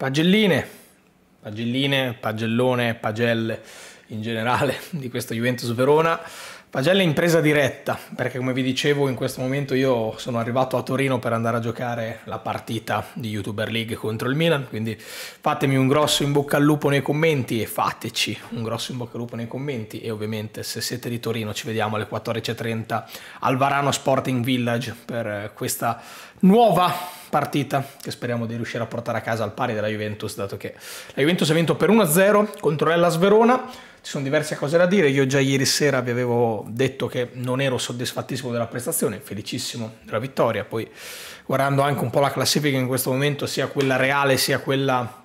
pagelline, pagelline, pagellone, pagelle in generale di questa Juventus Verona. Pagella impresa diretta, perché come vi dicevo in questo momento io sono arrivato a Torino per andare a giocare la partita di YouTuber League contro il Milan, quindi fatemi un grosso in bocca al lupo nei commenti e fateci un grosso in bocca al lupo nei commenti e ovviamente se siete di Torino ci vediamo alle 14.30 al Varano Sporting Village per questa nuova partita che speriamo di riuscire a portare a casa al pari della Juventus, dato che la Juventus ha vinto per 1-0 contro l'Ellas Sverona ci sono diverse cose da dire. Io già ieri sera vi avevo detto che non ero soddisfattissimo della prestazione, felicissimo della vittoria. Poi guardando anche un po' la classifica in questo momento, sia quella reale sia quella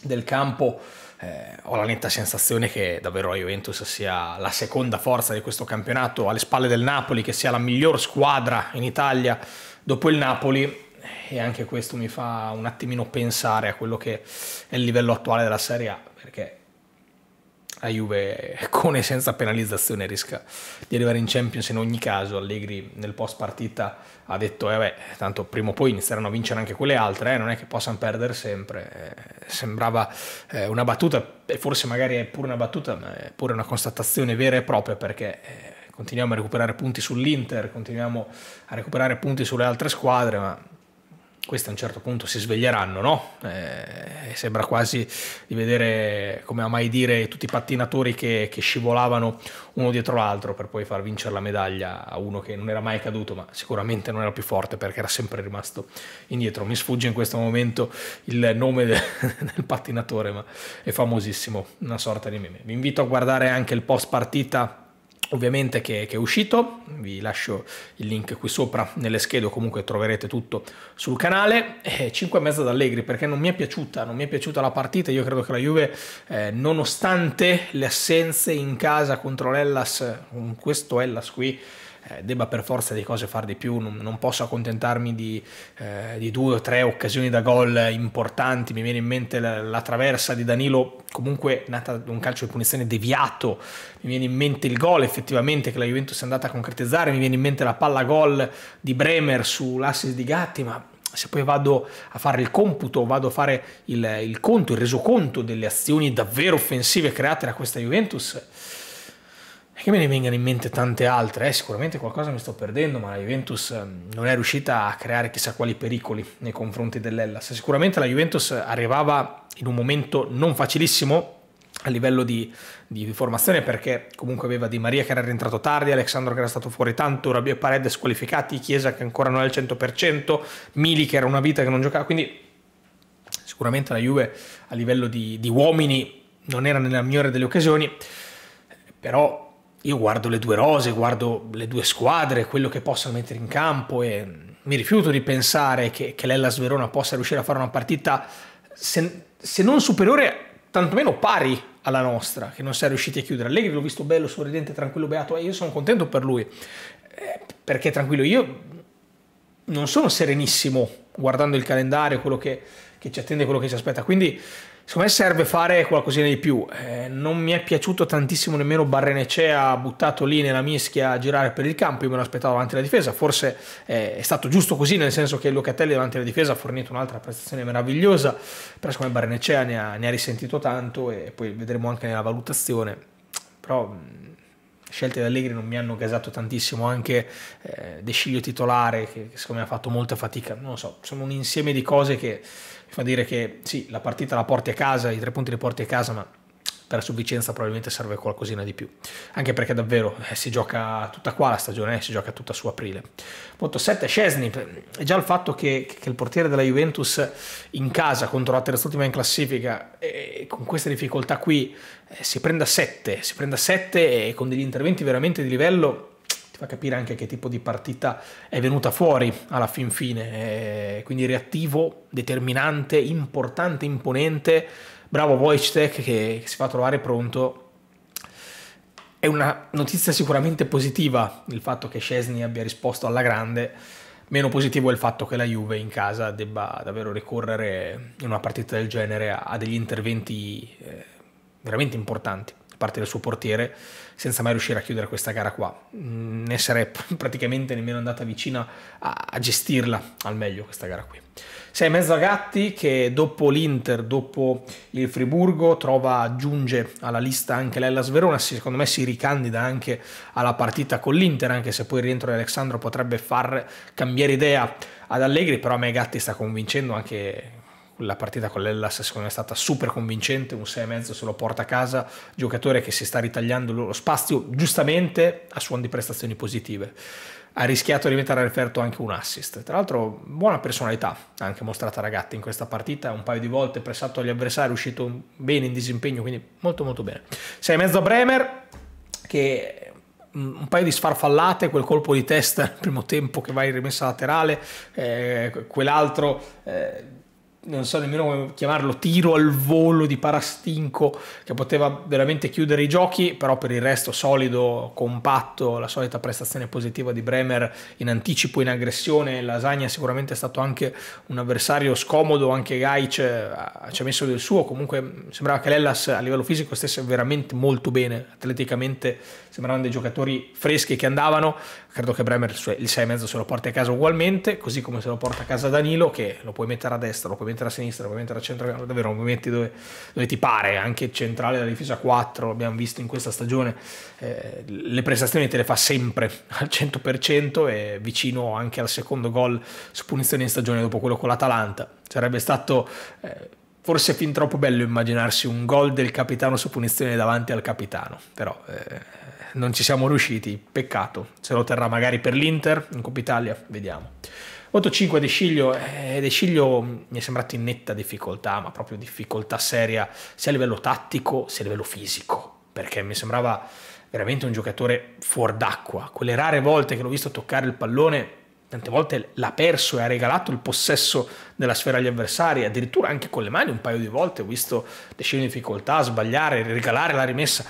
del campo, eh, ho la netta sensazione che davvero la Juventus sia la seconda forza di questo campionato, alle spalle del Napoli, che sia la miglior squadra in Italia dopo il Napoli e anche questo mi fa un attimino pensare a quello che è il livello attuale della Serie A, perché la Juve con e senza penalizzazione rischia di arrivare in Champions in ogni caso. Allegri nel post partita ha detto, eh beh, tanto prima o poi inizieranno a vincere anche quelle altre, eh, non è che possano perdere sempre. Eh, sembrava eh, una battuta, e forse magari è pure una battuta, ma è pure una constatazione vera e propria perché eh, continuiamo a recuperare punti sull'Inter, continuiamo a recuperare punti sulle altre squadre, ma questi a un certo punto si sveglieranno, no? Eh, sembra quasi di vedere, come amai dire, tutti i pattinatori che, che, scivolavano uno dietro l'altro per poi far vincere la medaglia a uno che non era mai caduto, ma sicuramente non era più forte perché era sempre rimasto indietro. Mi sfugge in questo momento il nome de- del pattinatore, ma è famosissimo, una sorta di meme. Vi invito a guardare anche il post partita ovviamente che, che, è uscito, vi lascio il link qui sopra nelle schede o comunque troverete tutto sul canale, eh, 5 e mezza da Allegri perché non mi è piaciuta, non mi è piaciuta la partita, io credo che la Juve eh, nonostante le assenze in casa contro l'Ellas, con questo Ellas qui, eh, debba per forza di cose fare di più, non, non posso accontentarmi di, eh, di, due o tre occasioni da gol importanti, mi viene in mente la, la traversa di Danilo, comunque nata da un calcio di punizione deviato, mi viene in mente il gol effettivamente che la Juventus è andata a concretizzare, mi viene in mente la palla gol di Bremer sull'assist di Gatti, ma se poi vado a fare il computo, vado a fare il, il conto, il resoconto delle azioni davvero offensive create da questa Juventus, perché me ne vengano in mente tante altre, eh, sicuramente qualcosa mi sto perdendo, ma la Juventus ehm, non è riuscita a creare chissà quali pericoli nei confronti dell'Ellas. Sicuramente la Juventus arrivava in un momento non facilissimo a livello di, di, formazione perché comunque aveva Di Maria che era rientrato tardi, Alexandro che era stato fuori tanto, Rabio e Paredes qualificati, Chiesa che ancora non è al 100%, Mili che era una vita che non giocava, quindi sicuramente la Juve a livello di, di uomini non era nella migliore delle occasioni, però io guardo le due rose, guardo le due squadre, quello che possono mettere in campo e mm, mi rifiuto di pensare che, che l'Ellas Verona possa riuscire a fare una partita se, se non superiore, tantomeno pari alla nostra, che non si è riusciti a chiudere. Allegri l'ho visto bello, sorridente, tranquillo, beato, e io sono contento per lui, eh, perché tranquillo, io non sono serenissimo guardando il calendario, quello che, che ci attende, quello che ci aspetta, quindi Secondo me serve fare qualcosina di più. Eh, non mi è piaciuto tantissimo nemmeno Barrenecea buttato lì nella mischia a girare per il campo. Io me lo aspettavo davanti alla difesa. Forse eh, è stato giusto così, nel senso che Locatelli davanti alla difesa ha fornito un'altra prestazione meravigliosa. Però secondo me Barrenecea ne ha, ne ha risentito tanto e poi vedremo anche nella valutazione. Però mm, scelte da Allegri non mi hanno gasato tantissimo, anche eh, De Sciglio titolare che, che, secondo me ha fatto molta fatica, non lo so, sono un insieme di cose che fa dire che sì, la partita la porti a casa, i tre punti li porti a casa, ma per la sufficienza probabilmente serve qualcosina di più. Anche perché davvero eh, si gioca tutta qua la stagione, eh, si gioca tutta su aprile. Punto 7, Scesni. E già il fatto che, che, il portiere della Juventus in casa contro la terza terz'ultima in classifica, eh, con queste difficoltà qui, eh, si prenda 7, si prenda 7 e eh, con degli interventi veramente di livello ti fa capire anche che tipo di partita è venuta fuori alla fin fine, eh, quindi reattivo, determinante, importante, imponente, bravo Wojciech che, che si fa trovare pronto è una notizia sicuramente positiva il fatto che Scesni abbia risposto alla grande, meno positivo è il fatto che la Juve in casa debba davvero ricorrere in una partita del genere a degli interventi eh, veramente importanti parte del suo portiere senza mai riuscire a chiudere questa gara qua, mm, ne sarei praticamente nemmeno andata vicina a, a gestirla al meglio questa gara qui. Sei mezzo a gatti che dopo l'Inter, dopo il Friburgo, trova, aggiunge alla lista anche l'Ellas Verona, secondo me si ricandida anche alla partita con l'Inter, anche se poi il rientro di Alessandro potrebbe far cambiare idea ad Allegri, però a me Gatti sta convincendo anche la partita con l'Ellas secondo me è stata super convincente, un 6,5 se lo porta a casa, giocatore che si sta ritagliando lo spazio giustamente a suon di prestazioni positive. Ha rischiato di mettere a referto anche un assist. Tra l'altro buona personalità anche mostrata Ragatti in questa partita, un paio di volte pressato agli avversari, è uscito bene in disimpegno, quindi molto molto bene. 6,5 a Bremer che mm, un paio di sfarfallate, quel colpo di testa al primo tempo che va in rimessa laterale, eh, quell'altro... Eh, non so nemmeno come chiamarlo, tiro al volo di Parastinco che poteva veramente chiudere i giochi, però per il resto solido, compatto, la solita prestazione positiva di Bremer in anticipo, in aggressione, Lasagna sicuramente è stato anche un avversario scomodo, anche Gaic eh, ci ha messo del suo, comunque sembrava che l'Ellas a livello fisico stesse veramente molto bene, atleticamente sembravano dei giocatori freschi che andavano, credo che Bremer il 6 mezzo se lo porti a casa ugualmente, così come se lo porta a casa Danilo che lo puoi mettere a destra, lo puoi mettere a sinistra, lo puoi mettere a centro, davvero lo metti dove, dove ti pare, anche centrale della difesa 4, abbiamo visto in questa stagione, eh, le prestazioni te le fa sempre al 100% e vicino anche al secondo gol su punizione in stagione dopo quello con l'Atalanta. Sarebbe stato... Eh, forse fin troppo bello immaginarsi un gol del capitano su punizione davanti al capitano, però eh, non ci siamo riusciti, peccato. Se lo terrà magari per l'Inter, in Coppa Italia, vediamo. Voto 5 De Sciglio, eh, De Sciglio mi è sembrato in netta difficoltà, ma proprio difficoltà seria, sia a livello tattico sia a livello fisico, perché mi sembrava veramente un giocatore fuor d'acqua. Quelle rare volte che l'ho visto toccare il pallone, tante volte l'ha perso e ha regalato il possesso della sfera agli avversari, addirittura anche con le mani un paio di volte ho visto De Sciglio in difficoltà, a sbagliare, regalare la rimessa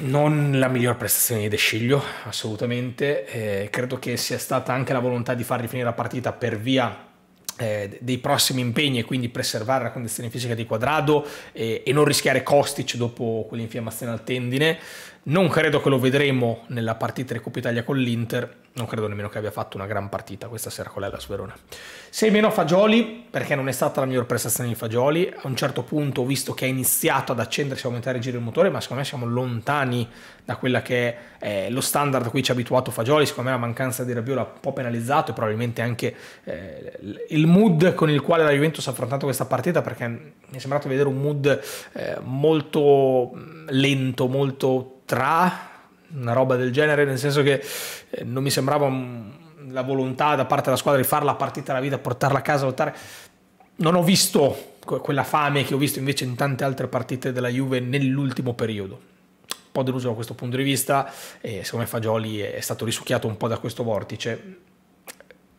non la miglior prestazione di De Sciglio, assolutamente. Eh, credo che sia stata anche la volontà di far rifinire la partita per via eh, dei prossimi impegni e quindi preservare la condizione fisica di Quadrado eh, e non rischiare Kostic dopo quell'infiammazione al tendine. Non credo che lo vedremo nella partita di Coppa Italia con l'Inter, non credo nemmeno che abbia fatto una gran partita questa sera con l'Ellas Verona. Sei meno Fagioli, perché non è stata la miglior prestazione di Fagioli, a un certo punto ho visto che ha iniziato ad accendersi e aumentare il giro del motore, ma secondo me siamo lontani da quello che è lo standard a cui ci ha abituato Fagioli, secondo me la mancanza di Rabiot ha un po' penalizzato e probabilmente anche eh, il mood con il quale la Juventus ha affrontato questa partita, perché mi è sembrato vedere un mood eh, molto lento, molto tra una roba del genere, nel senso che eh, non mi sembrava la volontà da parte della squadra di fare la partita alla vita, portarla a casa, lottare. Non ho visto quella fame che ho visto invece in tante altre partite della Juve nell'ultimo periodo. Un po' deluso da questo punto di vista e secondo me Fagioli è stato risucchiato un po' da questo vortice.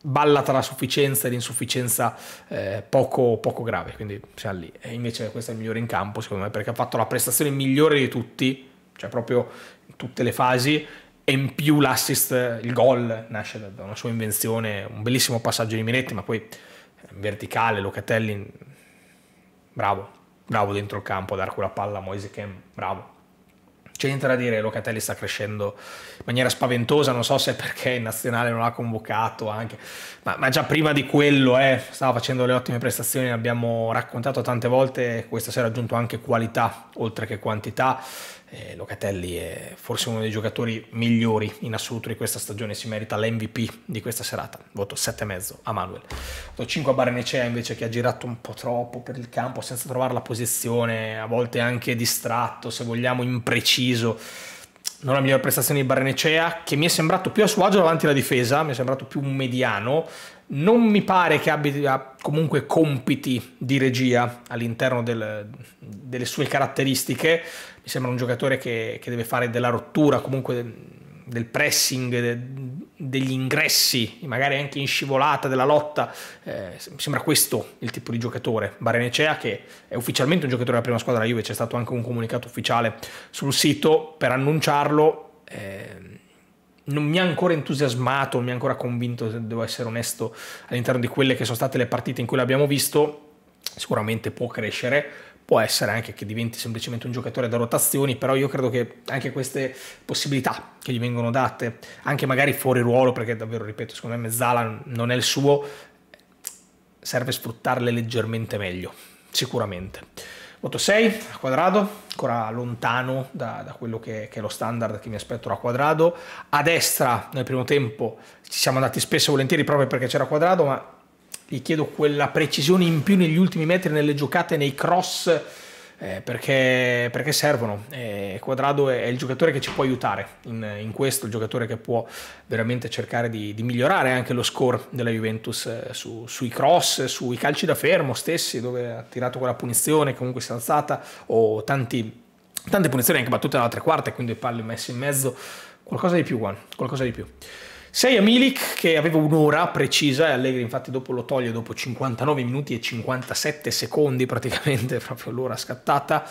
Balla tra la sufficienza e l'insufficienza eh, poco, poco grave, quindi siamo lì. E invece questo è il migliore in campo, secondo me, perché ha fatto la prestazione migliore di tutti cioè proprio in tutte le fasi e in più l'assist, il gol nasce da una sua invenzione, un bellissimo passaggio di Minetti, ma poi eh, verticale Locatelli, bravo, bravo dentro il campo a dar quella palla a Moise Kem, bravo. C'è niente da dire, Locatelli sta crescendo in maniera spaventosa, non so se è perché il nazionale non l'ha convocato anche, ma, ma già prima di quello eh, stava facendo le ottime prestazioni, l'abbiamo raccontato tante volte, questa sera ha aggiunto anche qualità oltre che quantità eh, Locatelli è forse uno dei giocatori migliori in assoluto di questa stagione, si merita l'MVP di questa serata, voto 7,5 a Manuel. Voto 5 a Barnecea invece che ha girato un po' troppo per il campo senza trovare la posizione, a volte anche distratto, se vogliamo impreciso non la migliore prestazione di Barnecea, che mi è sembrato più a suo agio davanti alla difesa, mi è sembrato più un mediano, non mi pare che abbia comunque compiti di regia all'interno del, delle sue caratteristiche. Mi sembra un giocatore che, che deve fare della rottura, comunque del, del pressing, de, degli ingressi, magari anche in scivolata, della lotta. Eh, mi sembra questo il tipo di giocatore. Barenecea, che è ufficialmente un giocatore della prima squadra della Juve, c'è stato anche un comunicato ufficiale sul sito per annunciarlo. Eh, non mi ha ancora entusiasmato, non mi ha ancora convinto, se devo essere onesto, all'interno di quelle che sono state le partite in cui l'abbiamo visto. Sicuramente può crescere, può essere anche che diventi semplicemente un giocatore da rotazioni, però io credo che anche queste possibilità che gli vengono date, anche magari fuori ruolo, perché davvero, ripeto, secondo me Mezzala non è il suo, serve sfruttarle leggermente meglio, sicuramente. Moto 6 a quadrato, ancora lontano da, da quello che, che, è lo standard che mi aspetto da quadrato. A destra nel primo tempo ci siamo andati spesso e volentieri proprio perché c'era quadrato, ma gli chiedo quella precisione in più negli ultimi metri, nelle giocate, nei cross eh, perché, perché, servono. Eh, Quadrado è, è, il giocatore che ci può aiutare in, in questo, il giocatore che può veramente cercare di, di migliorare anche lo score della Juventus eh, su, sui cross, sui calci da fermo stessi, dove ha tirato quella punizione, comunque si è alzata, o tanti, tante punizioni anche battute dalla tre quarta, quindi palle messe in mezzo, qualcosa di più, Juan, qualcosa di più. 6 a Milik che aveva un'ora precisa e Allegri infatti dopo lo toglie dopo 59 minuti e 57 secondi praticamente proprio l'ora scattata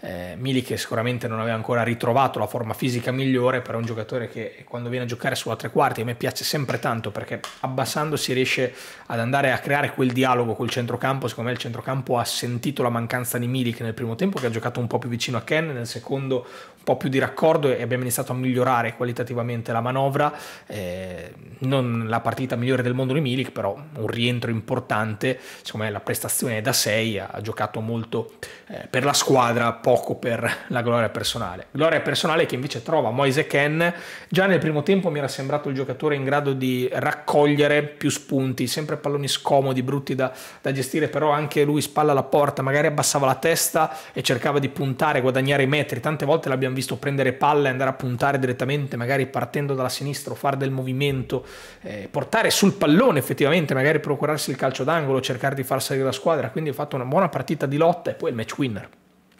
eh, Milik sicuramente non aveva ancora ritrovato la forma fisica migliore però è un giocatore che quando viene a giocare sulla tre quarti a me piace sempre tanto perché abbassando si riesce ad andare a creare quel dialogo col centrocampo secondo me il centrocampo ha sentito la mancanza di Milik nel primo tempo che ha giocato un po' più vicino a Ken nel secondo po' più di raccordo e abbiamo iniziato a migliorare qualitativamente la manovra. Eh, non la partita migliore del mondo di Milik, però un rientro importante. Secondo me la prestazione è da 6, ha giocato molto eh, per la squadra, poco per la gloria personale. Gloria personale che invece trova Moise Ken. Già nel primo tempo mi era sembrato il giocatore in grado di raccogliere più spunti, sempre palloni scomodi, brutti da, da gestire, però anche lui spalla la porta, magari abbassava la testa e cercava di puntare, guadagnare i metri. Tante volte l'abbiamo visto prendere palla e andare a puntare direttamente, magari partendo dalla sinistra o fare del movimento, eh, portare sul pallone effettivamente, magari procurarsi il calcio d'angolo, cercare di far salire la squadra. Quindi ha fatto una buona partita di lotta e poi il match winner.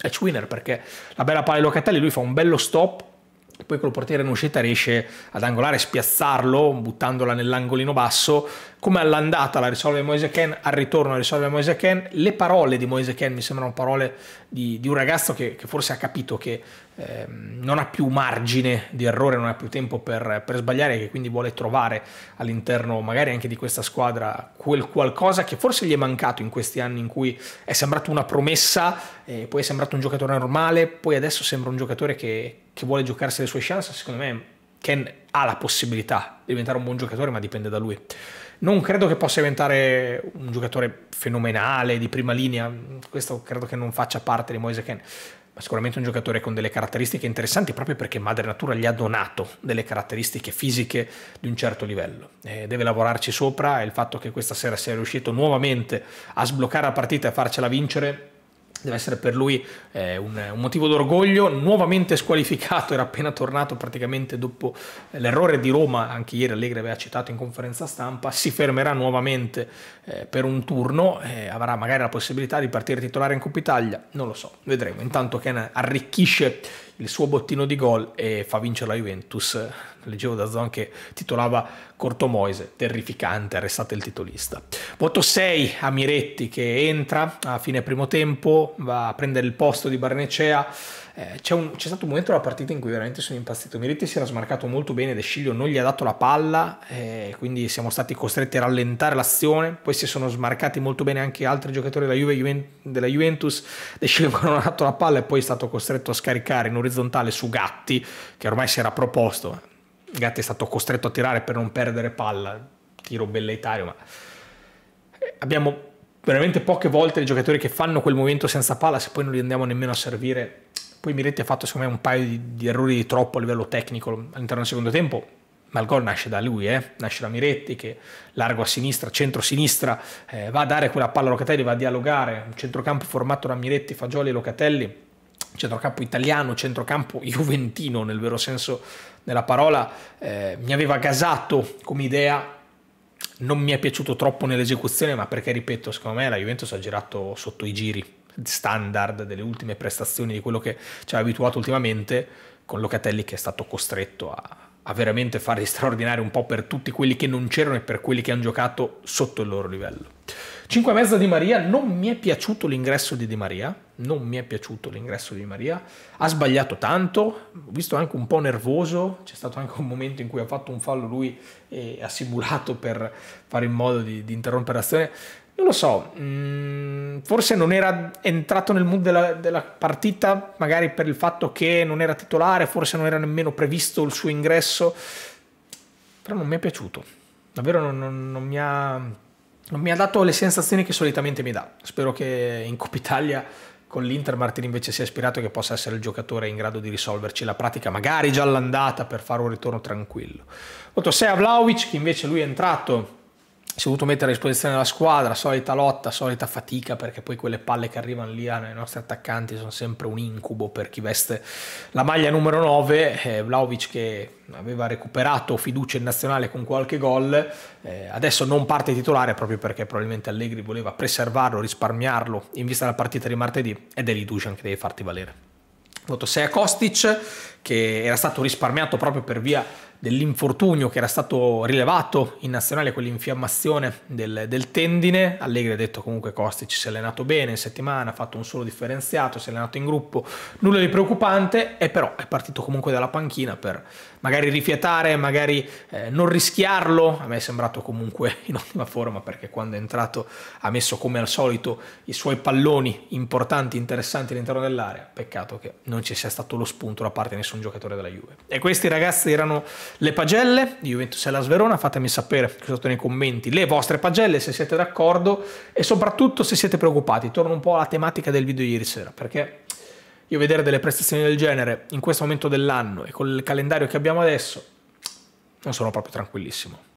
Match winner perché la bella palla di Locatelli, lui fa un bello stop poi col portiere in uscita riesce ad angolare, spiazzarlo, buttandola nell'angolino basso, come all'andata la risolve Moise Ken, al ritorno la risolve Moise Ken, le parole di Moise Ken mi sembrano parole di, di un ragazzo che, che, forse ha capito che eh, non ha più margine di errore, non ha più tempo per, per sbagliare e che quindi vuole trovare all'interno magari anche di questa squadra quel qualcosa che forse gli è mancato in questi anni in cui è sembrato una promessa, eh, poi è sembrato un giocatore normale, poi adesso sembra un giocatore che che vuole giocarsi le sue chance, secondo me Ken ha la possibilità di diventare un buon giocatore, ma dipende da lui. Non credo che possa diventare un giocatore fenomenale, di prima linea, questo credo che non faccia parte di Moise Ken, ma sicuramente un giocatore con delle caratteristiche interessanti proprio perché Madre Natura gli ha donato delle caratteristiche fisiche di un certo livello. E deve lavorarci sopra e il fatto che questa sera sia riuscito nuovamente a sbloccare la partita e a farcela vincere deve essere per lui eh, un, un, motivo d'orgoglio, nuovamente squalificato, era appena tornato praticamente dopo eh, l'errore di Roma, anche ieri Allegri aveva citato in conferenza stampa, si fermerà nuovamente eh, per un turno, eh, avrà magari la possibilità di partire titolare in Coppa Italia, non lo so, vedremo, intanto Ken arricchisce il suo bottino di gol e fa vincere la Juventus. Leggevo da Zon che titolava Corto Moise, terrificante, arrestato il titolista. Voto 6 a Miretti che entra a fine primo tempo, va a prendere il posto di Barnecea eh, c'è, un, c'è, stato un momento della partita in cui veramente sono impazzito. Miretti si era smarcato molto bene, De Sciglio non gli ha dato la palla, eh, quindi siamo stati costretti a rallentare l'azione. Poi si sono smarcati molto bene anche altri giocatori della, Juve, della Juventus. De Sciglio ancora non ha dato la palla e poi è stato costretto a scaricare in orizzontale su Gatti, che ormai si era proposto. Gatti è stato costretto a tirare per non perdere palla. Tiro belleitario, ma eh, abbiamo veramente poche volte i giocatori che fanno quel movimento senza palla se poi non li andiamo nemmeno a servire poi Miretti ha fatto secondo me un paio di, di errori di troppo a livello tecnico all'interno del secondo tempo, ma il gol nasce da lui, eh? nasce da Miretti che largo a sinistra, centro-sinistra, eh, va a dare quella palla a Locatelli, va a dialogare, un centrocampo formato da Miretti, Fagioli e Locatelli, centrocampo italiano, centrocampo juventino nel vero senso della parola, eh, mi aveva gasato come idea, non mi è piaciuto troppo nell'esecuzione, ma perché ripeto, secondo me la Juventus ha girato sotto i giri, standard, delle ultime prestazioni, di quello che ci ha abituato ultimamente, con Locatelli che è stato costretto a, a veramente fare straordinario un po' per tutti quelli che non c'erano e per quelli che hanno giocato sotto il loro livello. 5 e mezza di Maria, non mi è piaciuto l'ingresso di Di Maria, non mi è piaciuto l'ingresso di Di Maria, ha sbagliato tanto, ho visto anche un po' nervoso, c'è stato anche un momento in cui ha fatto un fallo lui e ha simulato per fare in modo di, di interrompere l'azione, non lo so, mh, mm, forse non era entrato nel mood della, della, partita, magari per il fatto che non era titolare, forse non era nemmeno previsto il suo ingresso, però non mi è piaciuto, davvero non, non, non, mi, ha, non mi, ha, dato le sensazioni che solitamente mi dà. Spero che in Coppa Italia con l'Inter Martin invece sia ispirato e che possa essere il giocatore in grado di risolverci la pratica, magari già all'andata per fare un ritorno tranquillo. Otto Sea Vlaovic, che invece lui è entrato si è voluto mettere a disposizione la squadra, solita lotta, solita fatica, perché poi quelle palle che arrivano lì ai eh, nostri attaccanti sono sempre un incubo per chi veste la maglia numero 9. Eh, Vlaovic che aveva recuperato fiducia in nazionale con qualche gol, eh, adesso non parte titolare proprio perché probabilmente Allegri voleva preservarlo, risparmiarlo in vista della partita di martedì ed è lì Dusan che deve farti valere. Voto 6 a Kostic, che era stato risparmiato proprio per via dell'infortunio che era stato rilevato in nazionale con l'infiammazione del, del, tendine. Allegri ha detto comunque Kostic si è allenato bene in settimana, ha fatto un solo differenziato, si è allenato in gruppo, nulla di preoccupante e però è partito comunque dalla panchina per magari rifiatare, magari eh, non rischiarlo. A me è sembrato comunque in ottima forma perché quando è entrato ha messo come al solito i suoi palloni importanti, interessanti all'interno dell'area. Peccato che non ci sia stato lo spunto da parte di nessuno nessun giocatore della Juve. E questi ragazzi erano le pagelle di Juventus e la Sverona, fatemi sapere sotto nei commenti le vostre pagelle se siete d'accordo e soprattutto se siete preoccupati. Torno un po' alla tematica del video ieri sera, perché io vedere delle prestazioni del genere in questo momento dell'anno e col calendario che abbiamo adesso non sono proprio tranquillissimo.